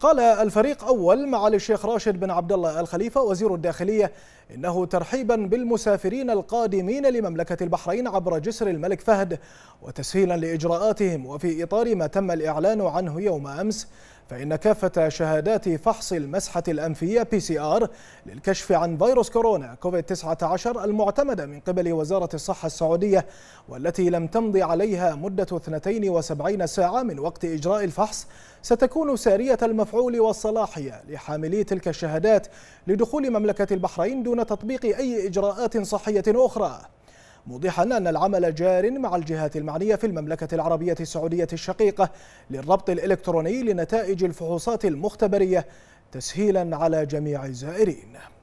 قال الفريق أول معالي الشيخ راشد بن عبد الله الخليفة وزير الداخلية إنه ترحيبا بالمسافرين القادمين لمملكة البحرين عبر جسر الملك فهد وتسهيلا لإجراءاتهم وفي إطار ما تم الإعلان عنه يوم أمس فإن كافة شهادات فحص المسحة الأنفية بي سي آر للكشف عن فيروس كورونا كوفيد 19 المعتمدة من قبل وزارة الصحة السعودية والتي لم تمض عليها مدة 72 ساعة من وقت إجراء الفحص ستكون سارية المفعول والصلاحية لحاملي تلك الشهادات لدخول مملكة البحرين دون تطبيق أي إجراءات صحية أخرى موضحا أن العمل جار مع الجهات المعنية في المملكة العربية السعودية الشقيقة للربط الإلكتروني لنتائج الفحوصات المختبرية تسهيلا على جميع الزائرين